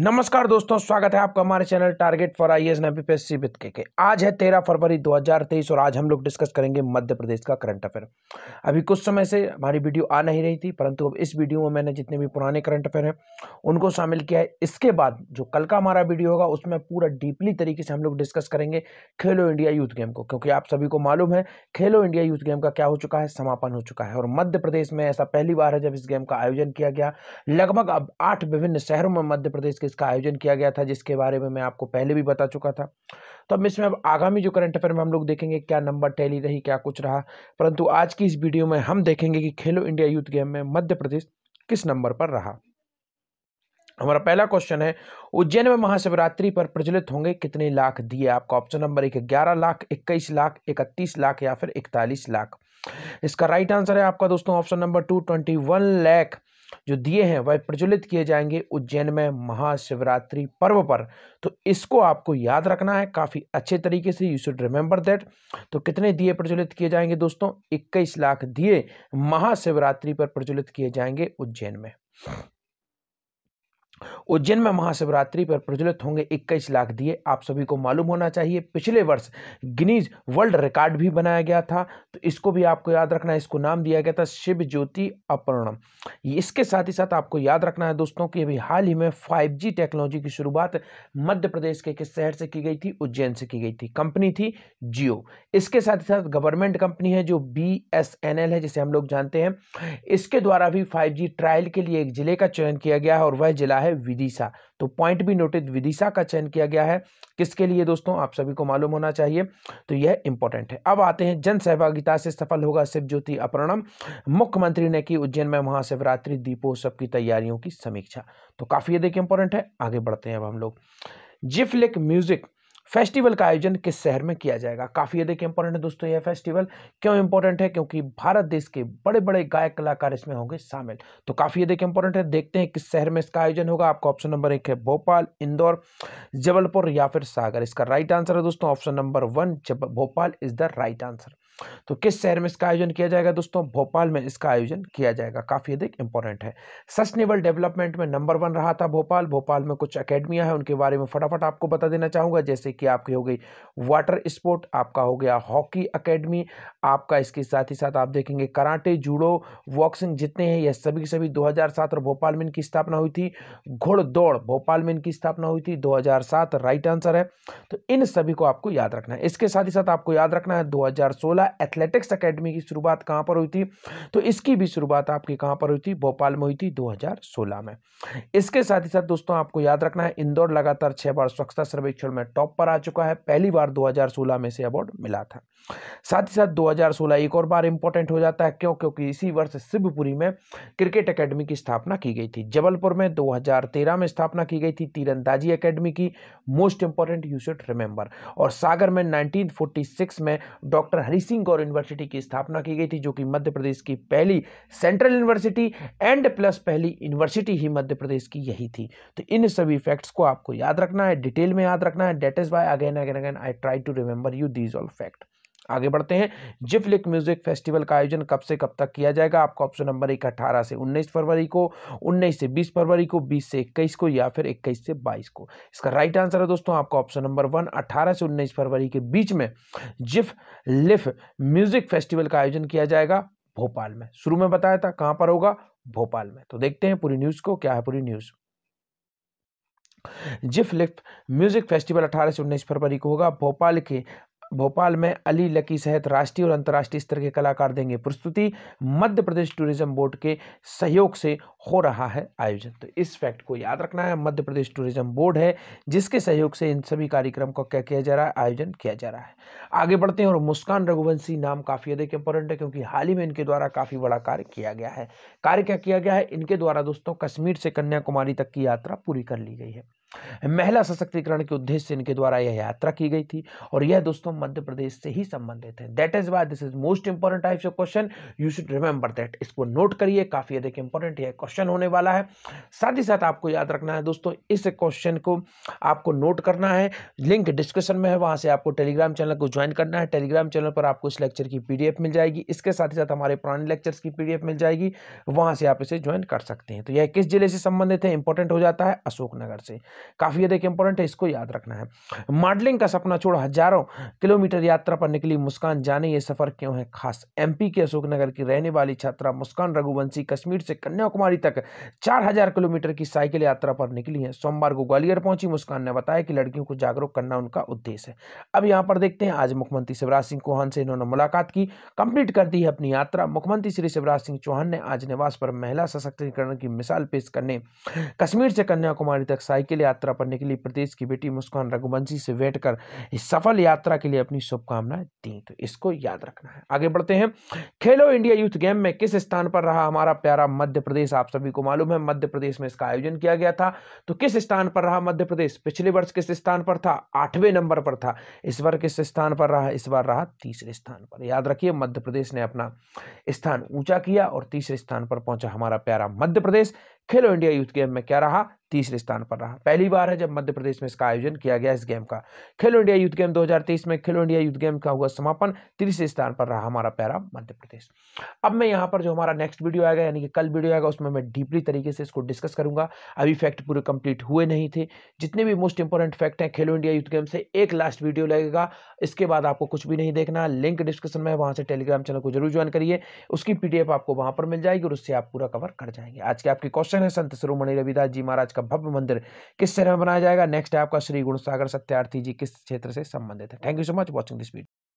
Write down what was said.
नमस्कार दोस्तों स्वागत है आपका हमारे channel target for I S NPPSC के के आज है तेरह फरवरी 2023 और आज हम लोग डिस्कस करेंगे मध्य प्रदेश का करंट अफेयर अभी कुछ समय से हमारी वीडियो आ नहीं रही थी परंतु अब इस वीडियो में मैंने जितने भी पुराने करंट अफेयर हैं उनको शामिल किया है इसके बाद जो कल का हमारा वीडियो होगा उसमें पूरा डीपली तरीके से हम लोग डिस्कस करेंगे खेलो इंडिया यूथ गेम को क्योंकि आप सभी को मालूम है खेलो इंडिया यूथ गेम का क्या हो चुका है समापन हो चुका है और मध्य प्रदेश में ऐसा पहली बार है जब इस गेम का आयोजन किया गया लगभग अब आठ विभिन्न शहरों में मध्य प्रदेश के का आयोजन किया गया था जिसके बारे में मैं आपको पहले भी बता चुका था तो अब इसमें अब आगामी जो करंट अफेयर में हम लोग देखेंगे क्या नंबर टैली रही क्या कुछ रहा परंतु आज की इस वीडियो में हम देखेंगे कि खेलो इंडिया यूथ गेम में मध्य प्रदेश किस नंबर पर रहा हमारा पहला क्वेश्चन है उज्जैन में महाशिवरात्रि पर प्रचलित होंगे कितने लाख दिए आपका ऑप्शन नंबर एक ग्यारह लाख इक्कीस लाख इकतीस लाख या फिर इकतालीस लाख इसका राइट आंसर है आपका दोस्तों option number two twenty one lakh जो दिए हैं वह प्रज्वलित किए जाएंगे उज्जैन में महाशिवरात्रि पर्व पर तो इसको आपको याद रखना है काफ़ी अच्छे तरीके से यू शुड रिमेंबर दैट तो कितने दिए प्रज्वलित किए जाएंगे दोस्तों इक्कीस लाख दिए महाशिवरात्रि पर प्रज्वलित किए जाएंगे उज्जैन में उज्जैन में महाशिवरात्रि पर प्रज्वलित होंगे 21 लाख दिए आप सभी को मालूम होना चाहिए पिछले वर्ष गिनीज वर्ल्ड रिकॉर्ड भी बनाया गया था तो इसको भी आपको याद रखना है इसको नाम दिया गया था शिव ज्योति अपर्णम इसके साथ ही साथ आपको याद रखना है दोस्तों कि अभी हाल ही में फाइव टेक्नोलॉजी की शुरुआत मध्य प्रदेश के किस शहर से की गई थी उज्जैन से की गई थी कंपनी थी जियो इसके साथ ही साथ गवर्नमेंट कंपनी है जो बी है जिसे हम लोग जानते हैं इसके द्वारा भी फाइव ट्रायल के लिए एक जिले का चयन किया गया है और वह जिला है विदिशा तो पॉइंट भी नोटेड विदिशा का चयन किया गया है किसके लिए दोस्तों आप सभी को मालूम होना चाहिए तो यह इंपॉर्टेंट है अब आते हैं जन सहभागिता से सफल होगा शिव ज्योति अपर्णम मुख्यमंत्री ने की उज्जैन में महाशिवरात्रि दीपोत्सव की तैयारियों की समीक्षा तो काफ़ी अधिक इंपॉर्टेंट है आगे बढ़ते हैं अब हम लोग जिफ्लिक म्यूजिक फेस्टिवल का आयोजन किस शहर में किया जाएगा काफ़ी अधिक इंपॉर्टेंट है दोस्तों यह फेस्टिवल क्यों इंपॉर्टेंट है क्योंकि भारत देश के बड़े बड़े गायक कलाकार इसमें होंगे शामिल तो काफ़ी अधिक इंपॉर्टेंट है देखते हैं किस शहर में इसका आयोजन होगा आपका ऑप्शन नंबर एक है भोपाल इंदौर जबलपुर या फिर सागर इसका राइट आंसर है दोस्तों option number one Bhopal is the right answer तो किस शहर में इसका आयोजन किया जाएगा दोस्तों भोपाल में इसका आयोजन किया जाएगा काफ़ी अधिक इंपॉर्टेंट है सस्टेनेबल डेवलपमेंट में नंबर वन रहा था भोपाल भोपाल में कुछ अकेडमियाँ हैं उनके बारे में फटाफट आपको बता देना चाहूँगा जैसे कि आपकी हो गई वाटर स्पोर्ट आपका हो गया हॉकी अकेडमी आपका इसके साथ ही साथ आप देखेंगे कराटे जूडो बॉक्सिंग जितने हैं यह सभी सभी दो और भोपाल में इनकी स्थापना हुई थी घोड़ दौड़ भोपाल में इनकी स्थापना हुई थी दो राइट आंसर है तो इन सभी को आपको याद रखना है इसके साथ ही साथ आपको याद रखना है दो जिला एथलेटिक्स अकेडमी की शुरुआत कहाँ पर हुई थी तो इसकी भी शुरुआत आपकी कहाँ पर हुई थी भोपाल में हुई थी 2016 में इसके साथ ही साथ दोस्तों आपको याद रखना है इंदौर लगातार छः बार स्वच्छता सर्वेक्षण में टॉप पर आ चुका है पहली बार 2016 में से अवार्ड मिला था साथ ही साथ 2016 एक और बार इंपॉर्टेंट हो जाता है क्यों क्योंकि इसी वर्ष शिवपुरी में क्रिकेट अकेडमी की स्थापना की गई थी जबलपुर में 2013 में स्थापना की गई थी तीरंदाजी एकेडमी की most important you should remember और सागर में 1946 में डॉक्टर हरि गौर यूनिवर्सिटी की स्थापना की गई थी जो कि मध्य प्रदेश की पहली सेंट्रल यूनिवर्सिटी एंड प्लस पहली यूनिवर्सिटी ही मध्य प्रदेश की यही थी तो इन सभी फैक्ट्स को आपको याद रखना है डिटेल में याद रखना है that is why again again again I try to remember you these all fact आगे बढ़ते हैं जिफलिक म्यूजिक फेस्टिवल का आयोजन कब से कब तक किया जाएगा आपका ऑप्शन नंबर एक अठारह से उन्नीस फरवरी को उन्नीस से बीस फरवरी को बीस से इक्कीस को या फिर इक्कीस से बाईस को इसका राइट आंसर है दोस्तों आपका ऑप्शन नंबर वन अठारह से उन्नीस फरवरी के बीच में जिफ लिफ म्यूजिक फेस्टिवल का आयोजन किया जाएगा भोपाल में शुरू में बताया था कहां पर होगा भोपाल में तो देखते हैं पूरी न्यूज को क्या है पूरी न्यूज़ जिफ लिफ म्यूजिक फेस्टिवल 18 से 19 फरवरी को होगा भोपाल के भोपाल में अली लकी सहित राष्ट्रीय और अंतर्राष्ट्रीय स्तर के कलाकार देंगे प्रस्तुति मध्य प्रदेश टूरिज्म बोर्ड के सहयोग से हो रहा है आयोजन तो इस फैक्ट को याद रखना है मध्य प्रदेश टूरिज्म बोर्ड है जिसके सहयोग से इन सभी कार्यक्रम को क्या किया जा रहा है आयोजन किया जा रहा है आगे बढ़ते हैं और मुस्कान रघुवंशी नाम काफ़ी अधिक इंपॉर्टेंट है क्योंकि हाल ही में इनके द्वारा काफ़ी बड़ा कार्य किया गया है कार्य क्या किया गया है इनके द्वारा दोस्तों कश्मीर से कन्याकुमारी तक की यात्रा पूरी कर ली गई है महिला सशक्तिकरण के उद्देश्य से इनके द्वारा यह यात्रा की गई थी और यह दोस्तों मध्य प्रदेश से ही संबंधित है that is why this is most important types of question you should remember that इसको नोट करिए काफी अधिक इंपॉर्टेंट यह क्वेश्चन होने वाला है साथ ही साथ आपको याद रखना है दोस्तों इस क्वेश्चन को आपको नोट करना है लिंक डिस्क्रिप्शन में है वहां से आपको टेलीग्राम चैनल को ज्वाइन करना है टेलीग्राम चैनल पर आपको इस लेक्चर की पी मिल जाएगी इसके साथ ही साथ हमारे पुराने लेक्चर्स की पी मिल जाएगी वहां से आप इसे ज्वाइन कर सकते हैं तो यह किस जिले से संबंधित है इंपॉर्टेंट हो जाता है अशोकनगर से काफ़ी अधिक इंपॉर्टेंट है इसको याद रखना है मॉडलिंग का सपना छोड़ हजारों किलोमीटर यात्रा पर निकली मुस्कान जाने ये सफ़र क्यों है खास एमपी के अशोकनगर की रहने वाली छात्रा मुस्कान रघुवंशी कश्मीर से कन्याकुमारी तक चार किलोमीटर की साइकिल यात्रा पर निकली है सोमवार को ग्वालियर पहुंची मुस्कान ने बताया कि लड़कियों को जागरूक करना उनका उद्देश्य है अब यहाँ पर देखते हैं आज मुख्यमंत्री शिवराज सिंह चौहान से इन्होंने मुलाकात की कंप्लीट कर दी है अपनी यात्रा मुख्यमंत्री श्री शिवराज सिंह चौहान ने आज निवास पर महिला सशक्तिकरण की मिसाल पेश करने कश्मीर से कन्याकुमारी तक साइकिल यात्रा पर निकली प्रदेश की बेटी मुस्कान रघुवंशी से बैठ कर सफल यात्रा के लिए अपनी शुभकामनाएं दी तो इसको याद रखना है आगे बढ़ते हैं खेलो इंडिया यूथ गेम में किस स्थान पर रहा हमारा प्यारा मध्य प्रदेश आप सभी को मालूम है मध्य प्रदेश में इसका आयोजन किया गया था तो किस स्थान पर रहा मध्य प्रदेश पिछले वर्ष किस स्थान पर था आठवें नंबर पर था इस बार किस स्थान पर रहा इस बार रहा तीसरे स्थान पर याद रखिए मध्य प्रदेश ने अपना स्थान ऊंचा किया और तीसरे स्थान पर पहुंचा हमारा प्यारा मध्य प्रदेश खेलो इंडिया यूथ गेम में क्या रहा तीसरे स्थान पर रहा पहली बार है जब मध्य प्रदेश में इसका आयोजन किया गया इस गेम का खेलो इंडिया यूथ गेम 2023 में खेलो इंडिया यूथ गेम का हुआ समापन तीसरे स्थान पर रहा हमारा प्यारा मध्य प्रदेश अब मैं यहाँ पर जो हमारा नेक्स्ट वीडियो आएगा यानी कि कल वीडियो आएगा उसमें मैं डीपली तरीके से इसको डिस्कस करूंगा अभी फैक्ट पूरे कंप्लीट हुए नहीं थे जितने भी मोस्ट इंपॉर्टेंट फैक्ट हैं खेलो इंडिया यूथ गेम से एक लास्ट वीडियो लगेगा इसके बाद आपको कुछ भी नहीं देखना लिंक डिस्क्रिप्शन में वहाँ से टेलीग्राम चैनल को जरूर ज्वाइन करिए उसकी पीडीएफ आपको वहाँ पर मिल जाएगी और उससे आप पूरा कवर कर जाएंगे आज के आपके क्वेश्चन है संत सरोमणि रविदास जी महाराज का भव्य मंदिर किस शहर में बनाया जाएगा नेक्स्ट है आपका श्री गुण सागर सत्यार्थी जी किस क्षेत्र से संबंधित है thank you so much watching this video